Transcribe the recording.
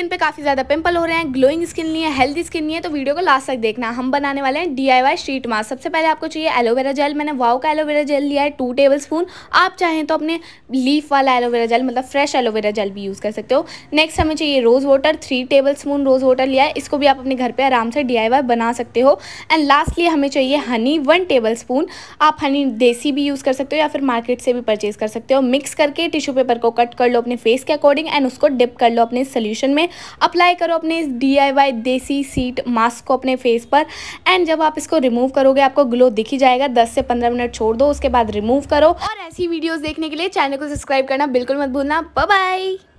skin पे काफ़ी ज़्यादा पिंपल हो रहे हैं ग्लोइंग स्किन नहीं है हेल्दी स्किन नहीं है तो वीडियो को लास्ट तक देखना हम बनाने वाले हैं D I Y sheet mask सबसे पहले आपको चाहिए एलोवेरा जेल मैंने वाव का एलोवेरा जेल लिया है टू टेबल स्पून आप चाहें तो अपने लीफ वाला एलोवेरा जेल मतलब फ्रेश एलोवेरा जेल भी यूज़ कर सकते हो नेक्स्ट हमें चाहिए rose water three tablespoon rose water लिया है इसको भी आप अपने घर पर आराम से डी आई वाई बना सकते हो एंड लास्टली हमें चाहिए हनी वन टेबल स्पून आप हनी देसी भी यूज़ कर सकते हो या फिर मार्केट से भी परचेज़ कर सकते हो मिक्स करके टिश्यू पेपर को कट कर लो अपने फेस के अकॉर्डिंग एंड उसको डिप कर लो अपने सोल्यूशन में अप्लाई करो अपने इस डी देसी सीट मास्क को अपने फेस पर एंड जब आप इसको रिमूव करोगे आपको ग्लो दिखी जाएगा दस से पंद्रह मिनट छोड़ दो उसके बाद रिमूव करो और ऐसी वीडियोज़ देखने के लिए चैनल को सब्सक्राइब करना बिल्कुल मत भूलना बाय